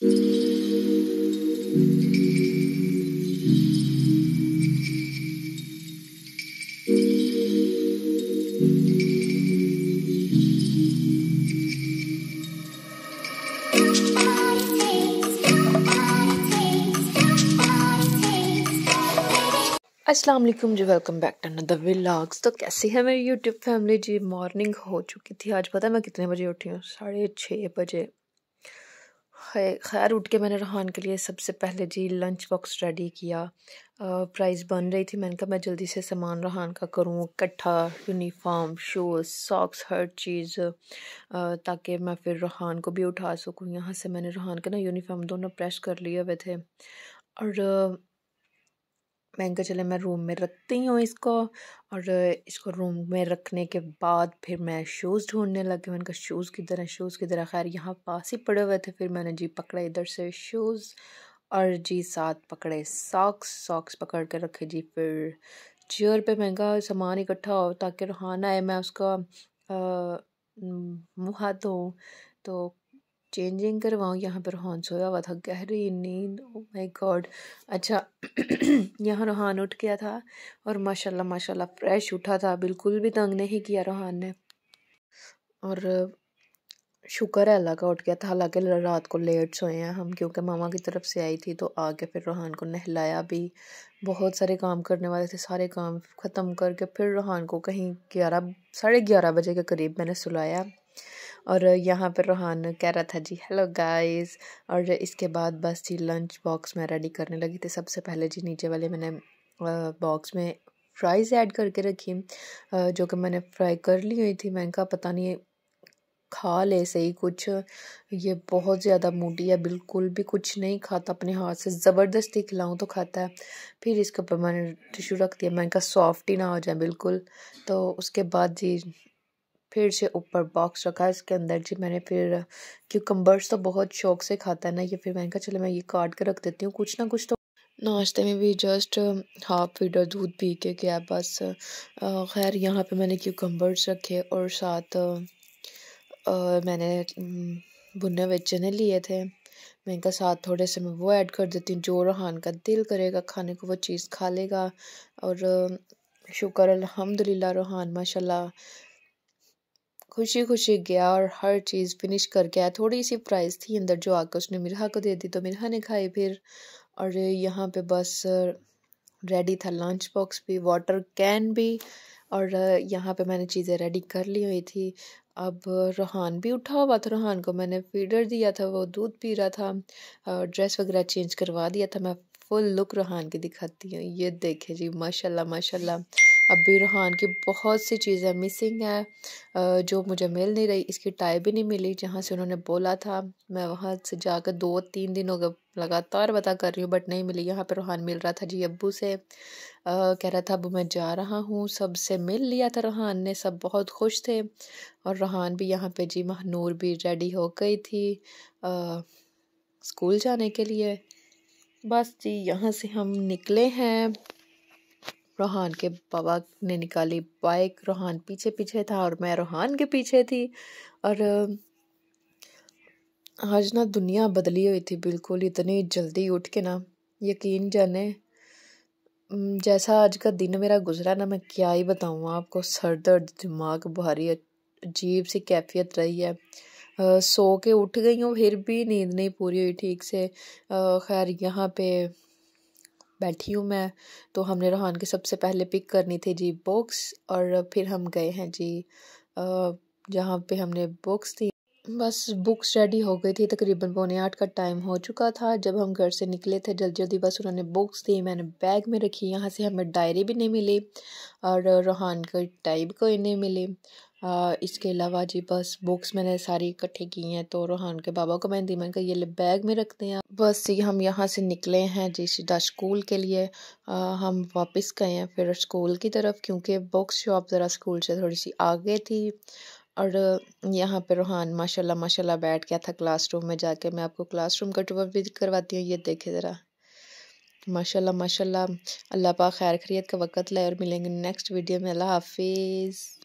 अस्सलाम वालेकुम जी welcome back to another vlogs तो कैसी है मेरी यूट्यूब फैमिली जी मॉर्निंग हो चुकी थी आज पता है मैं कितने बजे उठी हूँ साढ़े छः बजे खैर उठ के मैंने रहान के लिए सबसे पहले जी लंच बॉक्स रेडी किया प्राइस बन रही थी मैंने कहा मैं जल्दी से सामान रहान का करूँ इकट्ठा यूनिफॉर्म शूज़ सॉक्स हर चीज़ ताकि मैं फिर रहान को भी उठा सकूँ यहाँ से मैंने रहान के ना यूनिफॉर्म दोनों प्रेस कर लिए हुए थे और मैंने कहा चले मैं रूम में रखती हूँ इसको और इसको रूम में रखने के बाद फिर मैं शूज़ ढूंढने लगी मैंने कहा शूज़ किधर है शूज़ किधर है खैर यहाँ पास ही पड़े हुए थे फिर मैंने जी पकड़ा इधर से शूज़ और जी साथ पकड़े सॉक्स सॉक्स पकड़ के रखे जी फिर चेयर पे महंगा सामान इकट्ठा हो ताकि रुहाना है मैं उसका मुँह हाथ धोऊँ तो चेंजिंग करवाऊँ यहाँ पर रुहान सोया हुआ था गहरी नींद ओ माय गॉड अच्छा यहाँ रोहान उठ गया था और माशाल्लाह माशाल्लाह फ्रेश उठा था बिल्कुल भी तंग नहीं किया रोहान ने और शुक्र है अल्लाह का उठ गया था हालांकि रात को लेट सोए हैं हम क्योंकि मामा की तरफ से आई थी तो आके फिर रोहान को नहलाया भी बहुत सारे काम करने वाले थे सारे काम ख़त्म करके फिर रोहान को कहीं ग्यारह साढ़े ग्यारह बजे के करीब मैंने सुलाया और यहाँ पर रोहान कह रहा था जी हेलो गाइस और इसके बाद बस जी लंच बॉक्स में रेडी करने लगी थी सबसे पहले जी नीचे वाले मैंने बॉक्स में फ्राइज़ ऐड करके रखी जो कि मैंने फ्राई कर ली हुई थी मैंने कहा पता नहीं खा ले सही कुछ ये बहुत ज़्यादा मोटी है बिल्कुल भी कुछ नहीं खाता अपने हाथ से ज़बरदस्ती खिलाऊं तो खाता है फिर इसके ऊपर मैंने टिशू रख दिया मैंने कहा सॉफ्ट ही ना हो जाए बिल्कुल तो उसके बाद जी फिर से ऊपर बॉक्स रखा इसके अंदर जी मैंने फिर क्यूकम्बर्स तो बहुत शौक से खाता है ना ये फिर मैंने कहा चलो मैं ये काट के रख देती हूँ कुछ ना कुछ तो नाश्ते में भी जस्ट हाफ लीटर दूध पी के गया बस खैर यहाँ पे मैंने क्यूकम्बर्स रखे और साथ आ, मैंने भुने हुए चने लिए थे मैंने कहा साथ थोड़े से मैं वो ऐड कर देती हूँ जो रहान का दिल करेगा खाने को वो चीज़ खा लेगा और शुक्र अलहमदिल्ला रोहान माशाल्लाह खुशी खुशी गया और हर चीज़ फिनिश करके आया थोड़ी सी प्राइस थी अंदर जो आकर उसने मिरहा को दे दी तो मिरहा ने खाई फिर और यहाँ पे बस रेडी था लंच बॉक्स भी वाटर कैन भी और यहाँ पे मैंने चीज़ें रेडी कर ली हुई थी अब रोहान भी उठा हुआ था रोहान को मैंने फीडर दिया था वो दूध पी रहा था ड्रेस वगैरह चेंज करवा दिया था मैं फुल लुक रोहान की दिखाती हूँ ये देखे जी माशाल्लाह माशाल्लाह अब भी रूहान की बहुत सी चीज़ें मिसिंग है जो मुझे मिल नहीं रही इसकी टाई भी नहीं मिली जहाँ से उन्होंने बोला था मैं वहाँ से जाकर दो तीन दिन हो गए लगातार बता कर रही हूँ बट नहीं मिली यहाँ पर रूहान मिल रहा था जी अबू से आ, कह रहा था अब मैं जा रहा हूँ सब से मिल लिया था रूहान ने सब बहुत खुश थे और रूहान भी यहाँ पे जी महनूर भी रेडी हो गई थी आ, स्कूल जाने के लिए बस जी यहाँ से हम निकले हैं रोहान के बाबा ने निकाली बाइक रोहान पीछे पीछे था और मैं रोहान के पीछे थी और आज ना दुनिया बदली हुई थी बिल्कुल इतनी जल्दी उठ के ना यकीन जाने जैसा आज का दिन मेरा गुजरा ना मैं क्या ही बताऊँ आपको सर दर्द दिमाग भारी अजीब सी कैफियत रही है आ, सो के उठ गई हूँ फिर भी नींद नहीं पूरी हुई ठीक से खैर यहाँ पे बैठी हूँ मैं तो हमने रोहान के सबसे पहले पिक करनी थी जी बुक्स और फिर हम गए हैं जी जहाँ पे हमने बुक्स थी बस बुक्स रेडी हो गई थी तकरीबन पौने आठ का टाइम हो चुका था जब हम घर से निकले थे जल्दी जल्दी बस उन्होंने बुक्स दी मैंने बैग में रखी यहाँ से हमें डायरी भी नहीं मिली और रोहान की टाइप कोई नहीं मिली इसके अलावा जी बस बुक्स मैंने सारी इकट्ठी की हैं तो रोहान के बाबा को मैंने दी मैंने कहा ये बैग में रखते हैं बस जी हम यहाँ से निकले हैं जी सीधा स्कूल के लिए आ, हम वापस गए हैं फिर स्कूल की तरफ क्योंकि बुक्स शॉप ज़रा स्कूल से थोड़ी सी आगे थी और यहाँ पे रूहान माशाल्लाह माशाल्लाह बैठ गया था क्लासरूम में जाके मैं आपको क्लासरूम का टूर भी करवाती हूँ ये देखे ज़रा माशाल्लाह माशाल्लाह अल्लाह पा खैर खरीत का वक़्त लाए और मिलेंगे नेक्स्ट वीडियो में अल्लाह हाफिज़